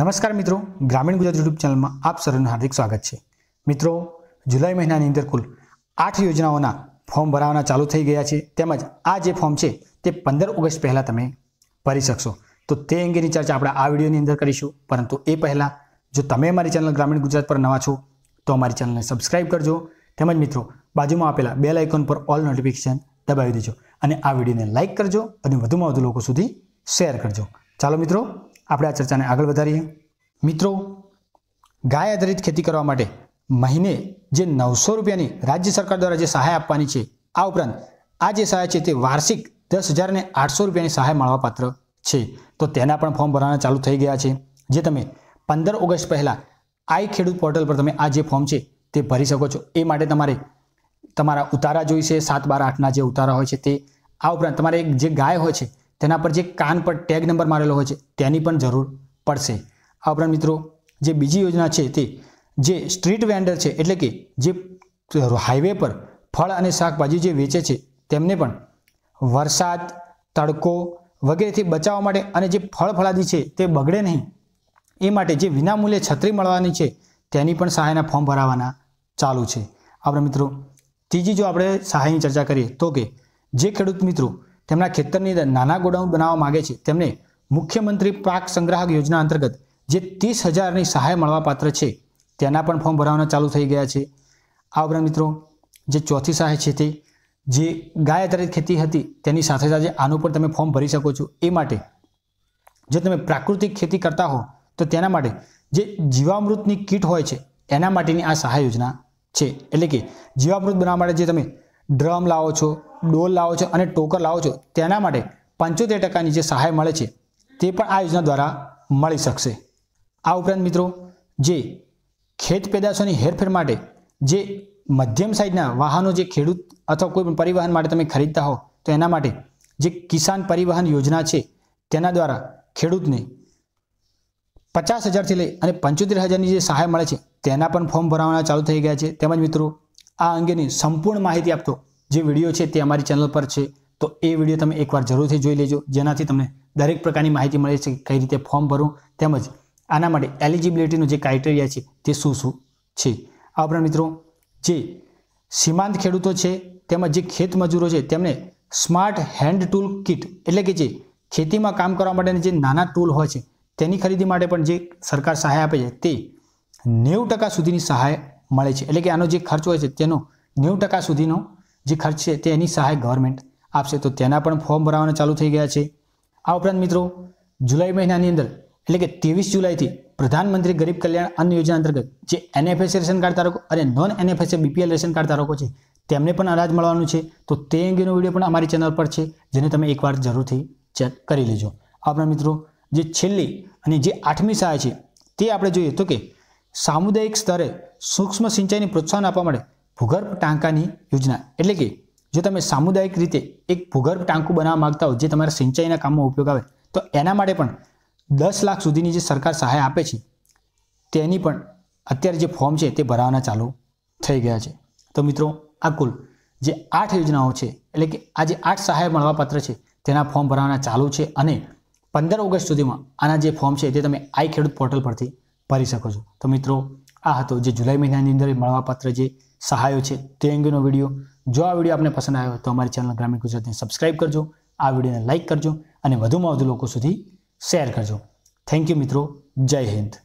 નમસ્કાર મિત્રો ગ્રામીણ ગુજરાત યુટ્યુબ ચેનલમાં આપ સર્વનું હાર્દિક સ્વાગત છે મિત્રો જુલાઈ મહિનાની અંદર કુલ આઠ યોજનાઓના ફોર્મ ભરાવાના ચાલુ થઈ ગયા છે તેમજ આ જે ફોર્મ છે તે પંદર ઓગસ્ટ પહેલાં તમે ભરી શકશો તો તે અંગેની ચર્ચા આપણે આ વિડીયોની અંદર કરીશું પરંતુ એ પહેલાં જો તમે મારી ચેનલ ગ્રામીણ ગુજરાત પર નવા છો તો અમારી ચેનલને સબસ્ક્રાઈબ કરજો તેમજ મિત્રો બાજુમાં આપેલા બેલ આઇકોન પર ઓલ નોટિફિકેશન દબાવી દેજો અને આ વિડીયોને લાઇક કરજો અને વધુમાં વધુ લોકો સુધી શેર કરજો ચાલો મિત્રો આપણે આ ચર્ચાને આગળ વધારીએ મિત્રો ગાય આધારિત ખેતી કરવા માટે મહિને જે નવસો રૂપિયાની રાજ્ય સરકાર દ્વારા જે સહાય આપવાની છે આ ઉપરાંત આ જે સહાય છે તે વાર્ષિક દસ હજારને આઠસો રૂપિયાની સહાય મળવાપાત્ર છે તો તેના પણ ફોર્મ ભરવાના ચાલુ થઈ ગયા છે જે તમે પંદર ઓગસ્ટ પહેલાં આઈ ખેડૂત પોર્ટલ પર તમે આ જે ફોર્મ છે તે ભરી શકો છો એ માટે તમારે તમારા ઉતારા જોઈશે સાત બાર આઠના જે ઉતારા હોય છે તે આ ઉપરાંત તમારે જે ગાય હોય છે તેના પર જે કાન પર ટેગ નંબર મારેલો હોય છે તેની પણ જરૂર પડશે આ ઉપરાંત મિત્રો જે બીજી યોજના છે તે જે સ્ટ્રીટ વેન્ડર છે એટલે કે જે હાઈવે પર ફળ અને શાકભાજી જે વેચે છે તેમને પણ વરસાદ તડકો વગેરેથી બચાવવા માટે અને જે ફળ ફળાદી છે તે બગડે નહીં એ માટે જે વિનામૂલ્યે છત્રી મળવાની છે તેની પણ સહાયના ફોર્મ ભરાવાના ચાલુ છે આપણે મિત્રો ત્રીજી જો આપણે સહાયની ચર્ચા કરીએ તો કે જે ખેડૂત મિત્રો તેમના ખેતરની અંદર નાના ગોડાઉન બનાવવા માગે છે તેમને મુખ્યમંત્રી પાક સંગ્રાહક યોજના અંતર્ગત જે ત્રીસ હજારની સહાય મળવાપાત્ર છે તેના પણ ફોર્મ ભરાવાના ચાલુ થઈ ગયા છે આ ઉપરાંત મિત્રો જે ચોથી સહાય છે તે જે ગાય આધારિત ખેતી હતી તેની સાથે સાથે આનું પણ તમે ફોર્મ ભરી શકો છો એ માટે જો તમે પ્રાકૃતિક ખેતી કરતા હો તો તેના માટે જે જીવામૃતની કીટ હોય છે એના માટેની આ સહાય યોજના છે એટલે કે જીવામૃત બનાવવા માટે જે તમે ડ્રમ લાવો છો ડોલ લાવો છો અને ટોકર લાવો છો તેના માટે પંચોતેર ટકાની જે સહાય મળે છે તે પણ આ યોજના દ્વારા મળી શકશે આ ઉપરાંત મિત્રો જે ખેત પેદાશોની હેરફેર માટે જે મધ્યમ સાઇઝના વાહનો જે ખેડૂત અથવા કોઈ પણ પરિવહન માટે તમે ખરીદતા હો તો એના માટે જે કિસાન પરિવહન યોજના છે તેના દ્વારા ખેડૂતને પચાસ હજારથી લઈ અને પંચોતેર હજારની જે સહાય મળે છે તેના પણ ફોર્મ ભરાવાના ચાલુ થઈ ગયા છે તેમજ મિત્રો આ અંગેની સંપૂર્ણ માહિતી આપતો જે વિડીયો છે તે અમારી ચેનલ પર છે તો એ વિડીયો તમે એકવાર જરૂરથી જોઈ લેજો જેનાથી તમને દરેક પ્રકારની માહિતી મળે છે કઈ રીતે ફોર્મ ભરવું તેમજ આના માટે એલિજિબિલિટીનું જે ક્રાઇટેરિયા છે તે શું શું છે આ ઉપરાંત મિત્રો જે સીમાંત ખેડૂતો છે તેમજ જે ખેત મજૂરો છે તેમને સ્માર્ટ હેન્ડ ટૂલ કિટ એટલે કે જે ખેતીમાં કામ કરવા માટેના જે નાના ટૂલ હોય છે તેની ખરીદી માટે પણ જે સરકાર સહાય આપે છે તે નેવું ટકા સુધીની સહાય મળે છે એટલે કે આનો જે ખર્ચ હોય છે તેનો નેવું ટકા સુધીનો જે ખર્ચ છે તે એની સહાય ગવર્મેન્ટ આપશે તો તેના પણ ફોર્મ ભરાવાના ચાલુ થઈ ગયા છે આ ઉપરાંત મિત્રો જુલાઈ મહિનાની અંદર એટલે કે ત્રેવીસ જુલાઈથી પ્રધાનમંત્રી ગરીબ કલ્યાણ અન્ન યોજના અંતર્ગત જે એનએફએસ રેશન કાર્ડ ધારકો અને non NFS BPL ration card ધારકો છે તેમને પણ અનાજ મળવાનું છે તો તે અંગેનો વિડીયો પણ અમારી ચેનલ પર છે જેને તમે એકવાર જરૂરથી ચેક કરી લેજો આપણા મિત્રો જે છેલ્લી અને જે આઠમી સહાય છે તે આપણે જોઈએ તો કે સામુદાયિક સ્તરે સૂક્ષ્મ સિંચાઈને પ્રોત્સાહન આપવા માટે ભૂગર્ભ ટાંકાની યોજના એટલે કે જો તમે સામુદાયિક રીતે એક ભૂગર્ભ ટાંકું બનાવવા માંગતા હો જે તમારા સિંચાઈના કામમાં ઉપયોગ આવે તો એના માટે પણ દસ લાખ સુધીની જે સરકાર સહાય આપે છે તેની પણ અત્યારે જે ફોર્મ છે તે ભરાવાના ચાલુ થઈ ગયા છે તો મિત્રો આ કુલ જે આઠ યોજનાઓ છે એટલે કે આ જે આઠ સહાય મળવાપાત્ર છે તેના ફોર્મ ભરાવાના ચાલુ છે અને પંદર ઓગસ્ટ સુધીમાં આના જે ફોર્મ છે તે તમે આઈ ખેડૂત પોર્ટલ પરથી ભરી શકો છો તો મિત્રો આ હતો જે જુલાઈ મહિનાની અંદર મળવાપાત્ર જે સહાયો છે તે અંગેનો વિડીયો જો આ વિડીયો આપને પસંદ આવ્યો તો અમારી ચેનલ ગ્રામીણ ગુજરાતને સબસ્ક્રાઈબ કરજો આ વિડીયોને લાઇક કરજો અને વધુમાં વધુ લોકો સુધી શેર કરજો થેન્ક યુ મિત્રો જય હિન્દ